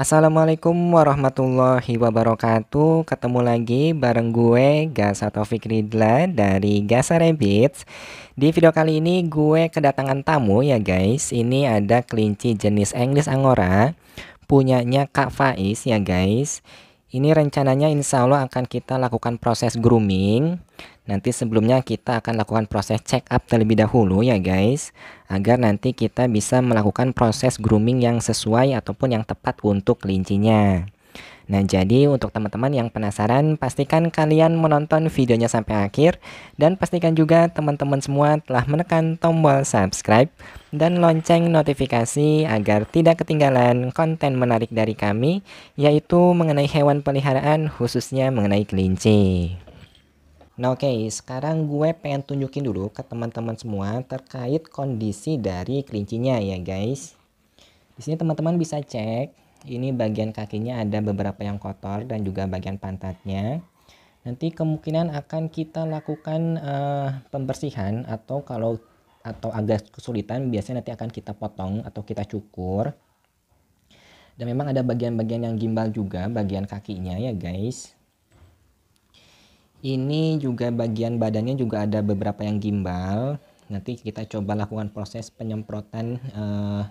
Assalamualaikum warahmatullahi wabarakatuh Ketemu lagi bareng gue Gasa Taufik Ridla dari Gasa Rabbits Di video kali ini gue kedatangan tamu ya guys Ini ada kelinci jenis English Angora Punyanya Kak Faiz ya guys Ini rencananya insya Allah akan kita lakukan proses grooming Nanti sebelumnya kita akan lakukan proses check up terlebih dahulu ya guys Agar nanti kita bisa melakukan proses grooming yang sesuai ataupun yang tepat untuk kelincinya Nah jadi untuk teman-teman yang penasaran pastikan kalian menonton videonya sampai akhir Dan pastikan juga teman-teman semua telah menekan tombol subscribe dan lonceng notifikasi agar tidak ketinggalan konten menarik dari kami yaitu mengenai hewan peliharaan khususnya mengenai kelinci. Nah oke, okay, sekarang gue pengen tunjukin dulu ke teman-teman semua terkait kondisi dari kelincinya ya guys. Di sini teman-teman bisa cek, ini bagian kakinya ada beberapa yang kotor dan juga bagian pantatnya. Nanti kemungkinan akan kita lakukan uh, pembersihan atau kalau atau agak kesulitan biasanya nanti akan kita potong atau kita cukur. Dan memang ada bagian-bagian yang gimbal juga bagian kakinya ya guys. Ini juga bagian badannya juga ada beberapa yang gimbal. Nanti kita coba lakukan proses penyemprotan eh,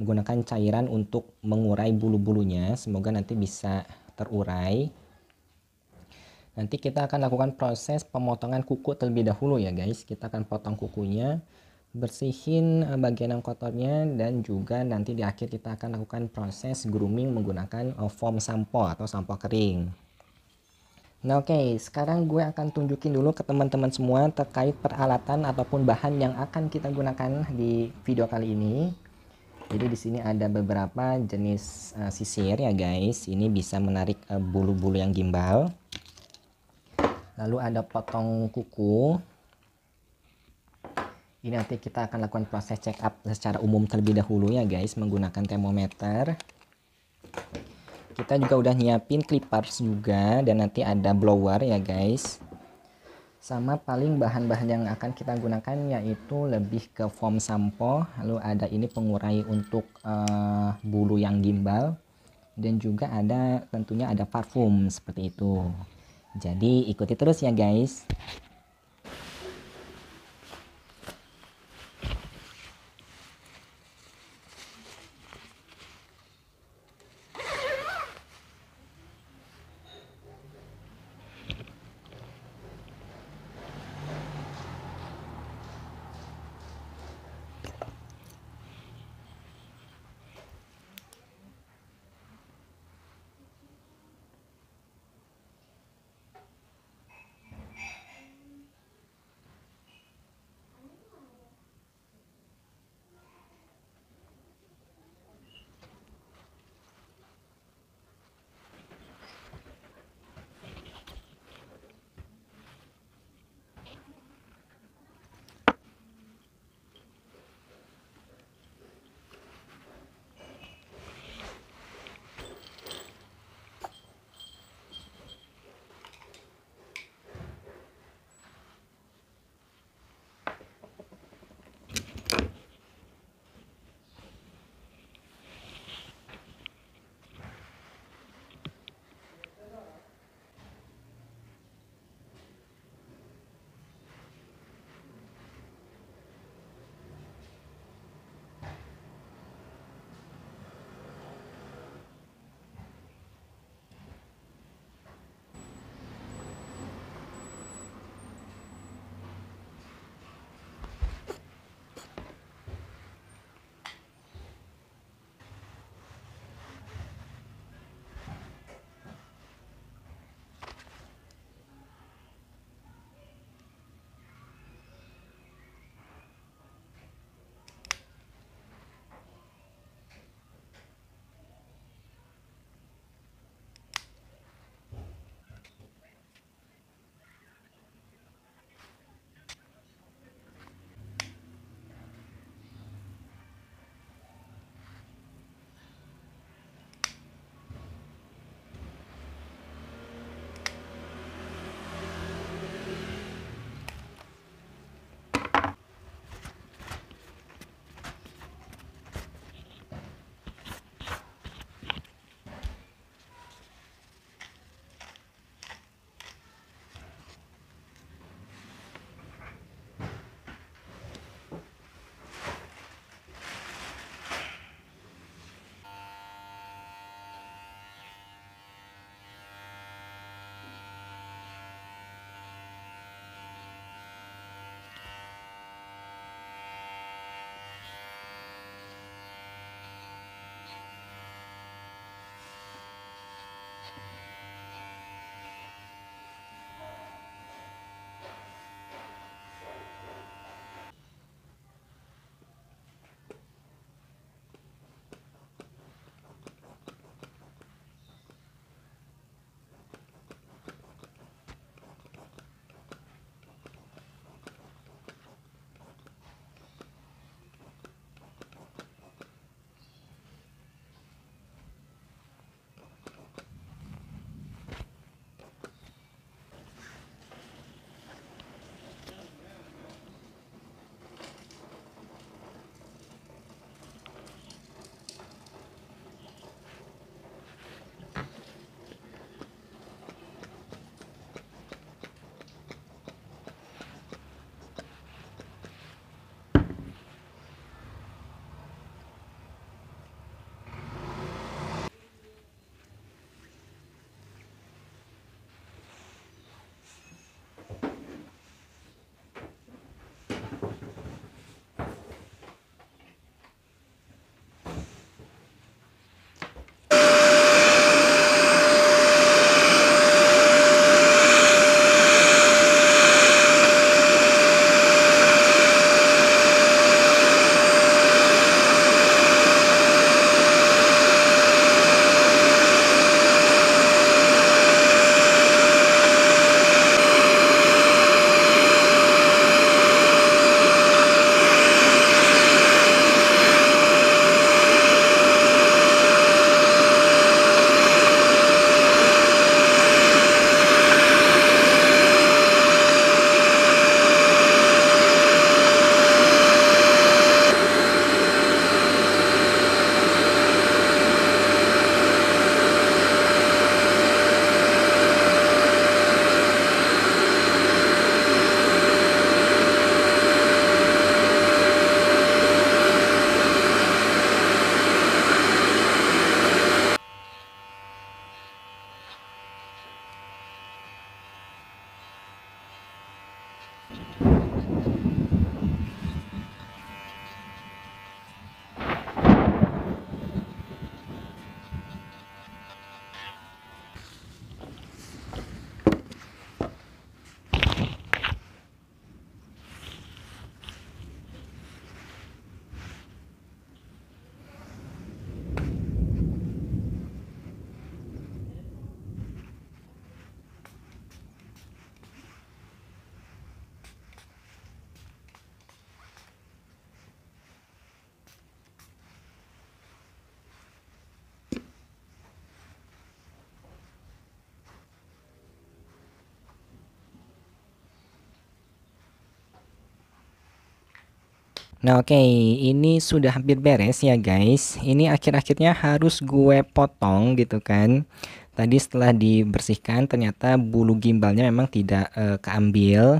menggunakan cairan untuk mengurai bulu-bulunya. Semoga nanti bisa terurai. Nanti kita akan lakukan proses pemotongan kuku terlebih dahulu ya guys. Kita akan potong kukunya, bersihin eh, bagian yang kotornya dan juga nanti di akhir kita akan lakukan proses grooming menggunakan eh, foam sampo atau sampo kering. Nah oke, okay, sekarang gue akan tunjukin dulu ke teman-teman semua terkait peralatan ataupun bahan yang akan kita gunakan di video kali ini. Jadi di sini ada beberapa jenis uh, sisir ya guys. Ini bisa menarik eh, bulu-bulu uh, bulu -bulu yang gimbal. Lalu ada potong kuku. Ini nanti kita akan lakukan proses check up secara umum terlebih dahulu ya guys menggunakan termometer kita juga udah nyiapin clippers juga dan nanti ada blower ya guys sama paling bahan-bahan yang akan kita gunakan yaitu lebih ke foam sampo lalu ada ini pengurai untuk uh, bulu yang gimbal dan juga ada tentunya ada parfum seperti itu jadi ikuti terus ya guys Thank you. Nah oke, okay. ini sudah hampir beres ya guys. Ini akhir-akhirnya harus gue potong gitu kan. Tadi setelah dibersihkan ternyata bulu gimbalnya memang tidak uh, keambil.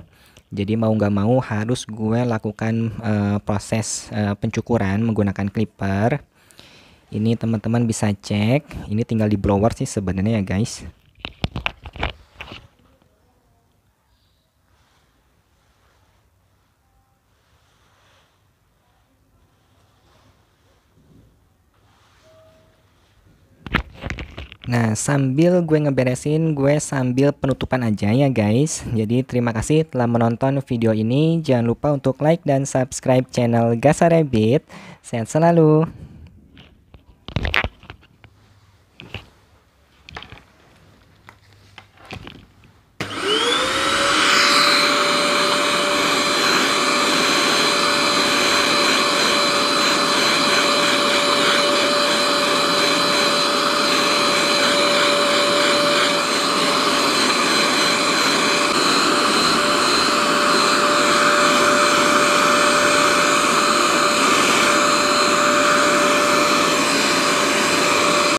Jadi mau gak mau harus gue lakukan uh, proses uh, pencukuran menggunakan clipper. Ini teman-teman bisa cek. Ini tinggal di blower sih sebenarnya ya guys. Nah, sambil gue ngeberesin, gue sambil penutupan aja ya guys. Jadi terima kasih telah menonton video ini. Jangan lupa untuk like dan subscribe channel Gasa Rabbit. Sehat selalu.